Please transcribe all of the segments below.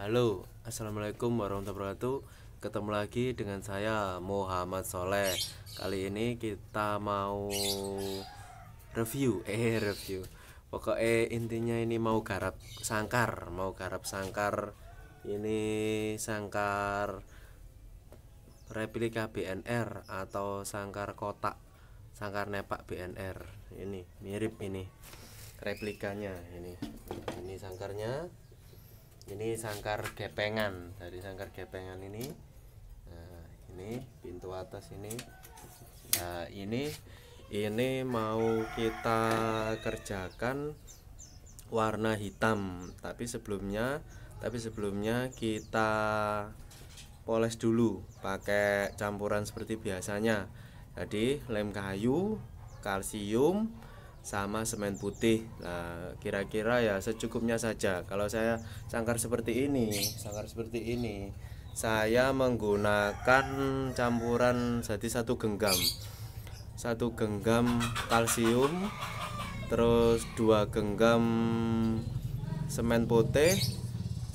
Halo, Assalamualaikum warahmatullahi wabarakatuh Ketemu lagi dengan saya Muhammad Soleh Kali ini kita mau review Eh review Pokoknya intinya ini mau garap sangkar Mau garap sangkar Ini sangkar replika BNR atau sangkar kotak sangkar nepak BNR ini mirip ini replikanya ini ini sangkarnya ini sangkar gepengan dari sangkar gepengan ini nah, ini pintu atas ini nah, ini ini mau kita kerjakan warna hitam tapi sebelumnya tapi sebelumnya kita poles dulu pakai campuran seperti biasanya jadi lem kayu kalsium sama semen putih nah kira-kira ya secukupnya saja kalau saya sangkar seperti ini sangkar seperti ini saya menggunakan campuran jadi satu genggam satu genggam kalsium terus dua genggam semen putih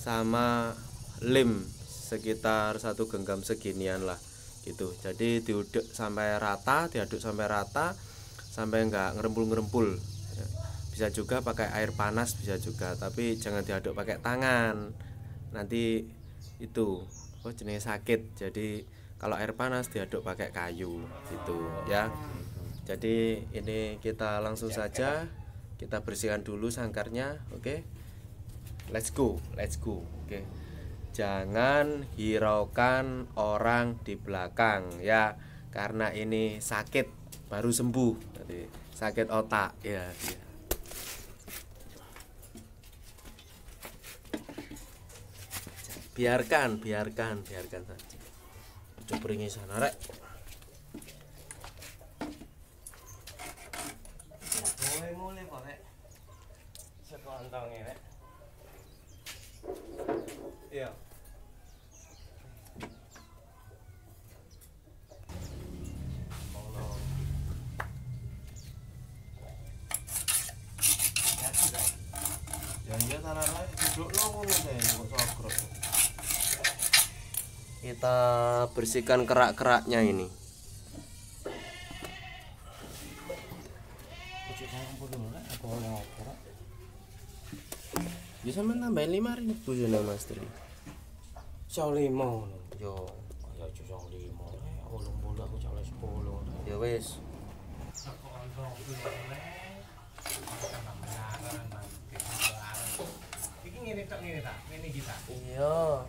sama lem sekitar satu genggam seginian lah gitu jadi diaduk sampai rata diaduk sampai rata sampai enggak ngerempul-ngerempul ya. bisa juga pakai air panas bisa juga tapi jangan diaduk pakai tangan nanti itu oh jenis sakit jadi kalau air panas diaduk pakai kayu gitu ya jadi ini kita langsung saja kita bersihkan dulu sangkarnya oke okay? let's go let's go oke okay? jangan hiraukan orang di belakang ya karena ini sakit baru sembuh jadi sakit otak ya, ya. biarkan biarkan biarkan saja coba sana rek kita bersihkan kerak-keraknya ini bisa menambahin lima ribu jana ya, mas tri jauh lima yo kayak jauh lima eh, ulung bulu aku jauh sepuluh ya wes ini ngene tok ngene ta ngene kita iya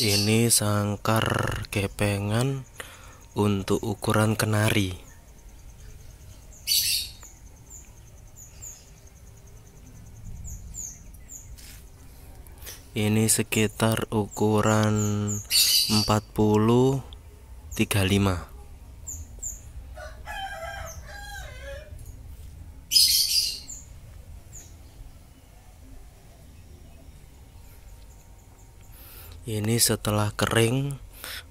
Ini sangkar kepengan untuk ukuran kenari. Ini sekitar ukuran 40 35. ini setelah kering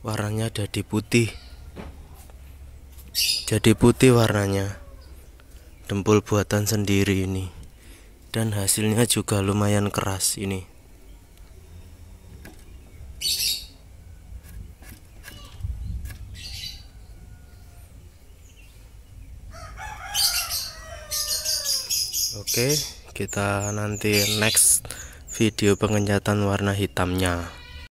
warnanya jadi putih jadi putih warnanya dempul buatan sendiri ini dan hasilnya juga lumayan keras ini Oke, kita nanti next video pengencatan warna hitamnya.